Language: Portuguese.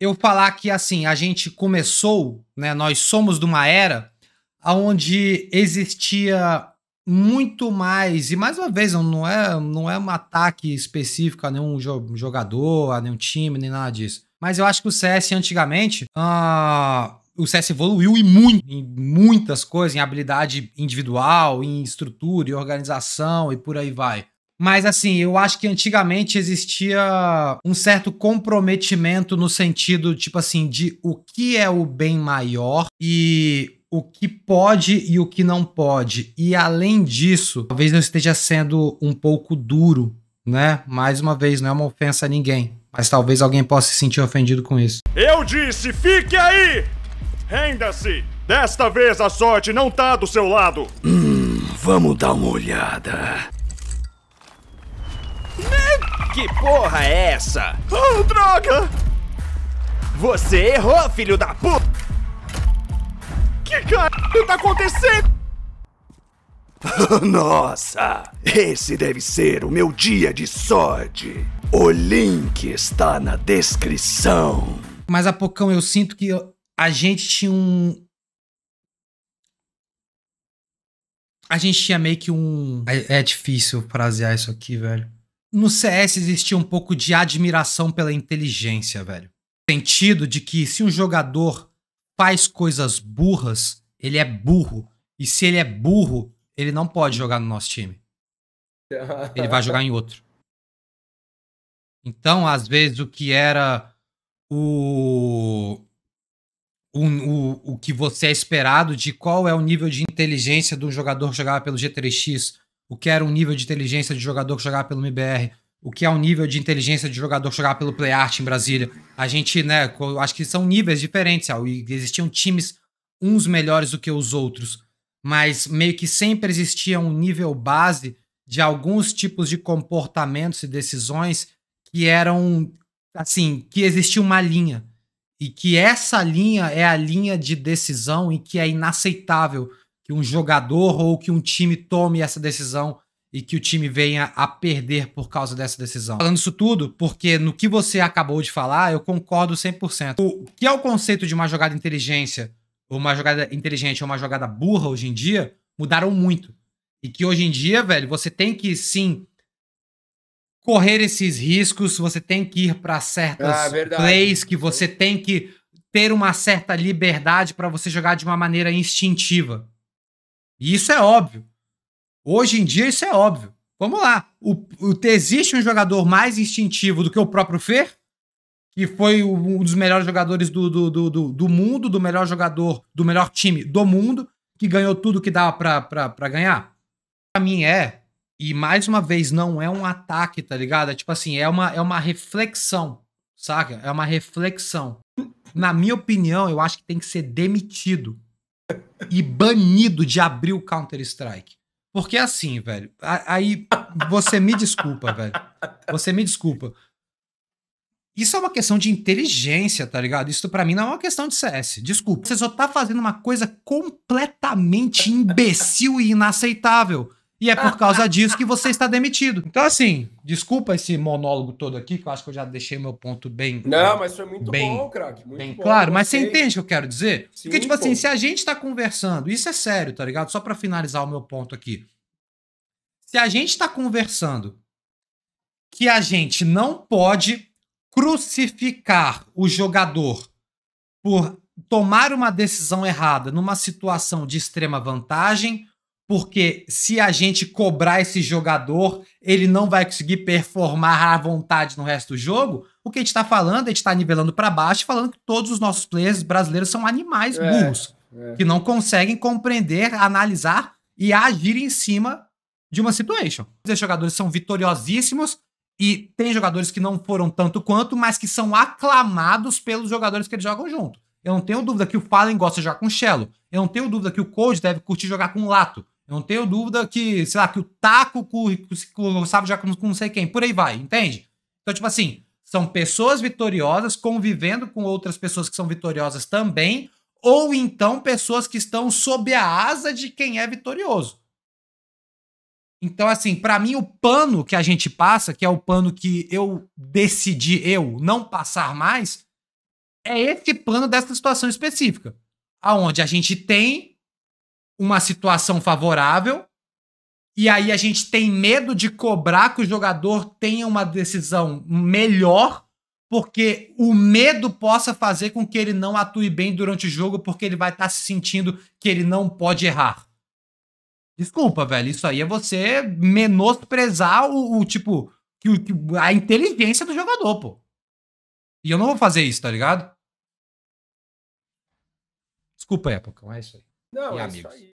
eu falar que assim, a gente começou, né, nós somos de uma era onde existia muito mais, e mais uma vez, não é, não é um ataque específico a nenhum jogador, a nenhum time, nem nada disso. Mas eu acho que o CS antigamente, uh, o CS evoluiu e muito, em muitas coisas, em habilidade individual, em estrutura, em organização e por aí vai. Mas assim, eu acho que antigamente existia um certo comprometimento no sentido, tipo assim, de o que é o bem maior e o que pode e o que não pode. E além disso, talvez eu esteja sendo um pouco duro, né? Mais uma vez, não é uma ofensa a ninguém. Mas talvez alguém possa se sentir ofendido com isso. Eu disse, fique aí! Renda-se! Desta vez a sorte não tá do seu lado! Hum, vamos dar uma olhada. Que porra é essa? Oh, droga! Você errou, filho da puta! Que caralho tá acontecendo? Nossa! Esse deve ser o meu dia de sorte! O link está na descrição. Mas, pocão, eu sinto que a gente tinha um. A gente tinha meio que um. É, é difícil frasear isso aqui, velho no CS existia um pouco de admiração pela inteligência, velho. Sentido de que se um jogador faz coisas burras, ele é burro. E se ele é burro, ele não pode jogar no nosso time. Ele vai jogar em outro. Então, às vezes, o que era o, o, o, o que você é esperado de qual é o nível de inteligência de um jogador que jogava pelo G3X o que era um nível de inteligência de jogador que jogava pelo MBR, o que é um nível de inteligência de jogador que jogava pelo PlayArt em Brasília. A gente, né, acho que são níveis diferentes, e existiam times uns melhores do que os outros, mas meio que sempre existia um nível base de alguns tipos de comportamentos e decisões que eram assim, que existia uma linha e que essa linha é a linha de decisão e que é inaceitável que um jogador ou que um time tome essa decisão e que o time venha a perder por causa dessa decisão. Falando isso tudo, porque no que você acabou de falar, eu concordo 100%. O que é o conceito de uma jogada inteligência, ou uma jogada inteligente ou uma jogada burra hoje em dia, mudaram muito. E que hoje em dia, velho, você tem que sim correr esses riscos, você tem que ir para certas ah, plays, que você tem que ter uma certa liberdade para você jogar de uma maneira instintiva. E isso é óbvio. Hoje em dia, isso é óbvio. Vamos lá. O, o, existe um jogador mais instintivo do que o próprio Fer, que foi um dos melhores jogadores do, do, do, do mundo, do melhor jogador, do melhor time do mundo, que ganhou tudo que dava para ganhar? Pra mim é. E mais uma vez, não é um ataque, tá ligado? É tipo assim, é uma, é uma reflexão, saca? É uma reflexão. Na minha opinião, eu acho que tem que ser demitido e banido de abrir o Counter-Strike. Porque é assim, velho. Aí você me desculpa, velho. Você me desculpa. Isso é uma questão de inteligência, tá ligado? Isso para mim não é uma questão de CS. Desculpa. Você só tá fazendo uma coisa completamente imbecil e inaceitável. E é por causa disso que você está demitido. Então, assim, desculpa esse monólogo todo aqui, que eu acho que eu já deixei meu ponto bem. Não, mas foi muito bem, bom, craque. Muito bem bom, claro, mas você entende o que eu quero dizer? Sim, Porque, tipo pô. assim, se a gente está conversando, isso é sério, tá ligado? Só para finalizar o meu ponto aqui. Se a gente está conversando que a gente não pode crucificar o jogador por tomar uma decisão errada numa situação de extrema vantagem porque se a gente cobrar esse jogador, ele não vai conseguir performar à vontade no resto do jogo. O que a gente está falando, a gente está nivelando para baixo, falando que todos os nossos players brasileiros são animais é, burros, é. que não conseguem compreender, analisar e agir em cima de uma situação os jogadores são vitoriosíssimos e tem jogadores que não foram tanto quanto, mas que são aclamados pelos jogadores que eles jogam junto. Eu não tenho dúvida que o Fallen gosta de jogar com o Shello. Eu não tenho dúvida que o Cold deve curtir jogar com o Lato. Eu não tenho dúvida que, sei lá, que o taco sabe já com não sei quem, por aí vai, entende? Então, tipo assim, são pessoas vitoriosas convivendo com outras pessoas que são vitoriosas também, ou então pessoas que estão sob a asa de quem é vitorioso. Então, assim, para mim, o pano que a gente passa, que é o pano que eu decidi eu não passar mais, é esse pano dessa situação específica, aonde a gente tem uma situação favorável, e aí a gente tem medo de cobrar que o jogador tenha uma decisão melhor, porque o medo possa fazer com que ele não atue bem durante o jogo, porque ele vai estar tá se sentindo que ele não pode errar. Desculpa, velho, isso aí é você menosprezar o, o tipo, a inteligência do jogador, pô. E eu não vou fazer isso, tá ligado? Desculpa, época, é isso aí. Não, e é amigos. isso aí.